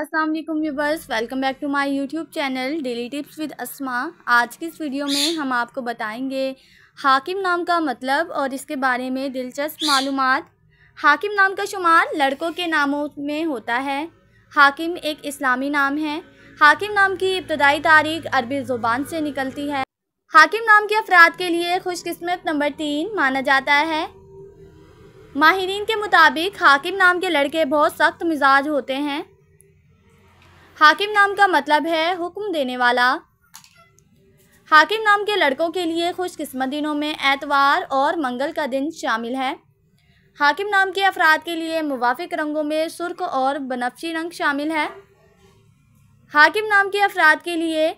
अस्सलाम वालेकुम viewers welcome back to my YouTube channel daily tips with Asma आज की इस वीडियो में हम आपको बताएंगे हाकिम नाम का मतलब और इसके बारे में दिलचस्प मालूम हाकिम नाम का शुमार लड़कों के नामों में होता है हाकिम एक इस्लामी नाम है हाकिम नाम की इब्तदाई तारीख अरबी ज़ुबान से निकलती है हाकिम नाम के अफराद के लिए खुशकस्मत नंबर तीन माना जाता है माहरीन के मुताबिक हाकिम नाम के लड़के बहुत सख्त मिजाज होते हैं हाकिम नाम का मतलब है हुक्म देने वाला हाकिम नाम के लड़कों के लिए खुशकस्मत दिनों में एतवार और मंगल का दिन शामिल है हाकिम नाम के अफराद के लिए मुवाफिक रंगों में सुर्ख और बनफशी रंग शामिल है हाकिम नाम के अफराद के लिए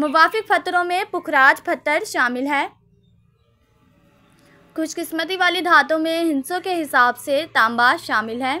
मुवाफिक पत्थरों में पुखराज पत्थर शामिल है खुशकिस्मती वाली धातों में हिंसों के हिसाब से तांबा शामिल है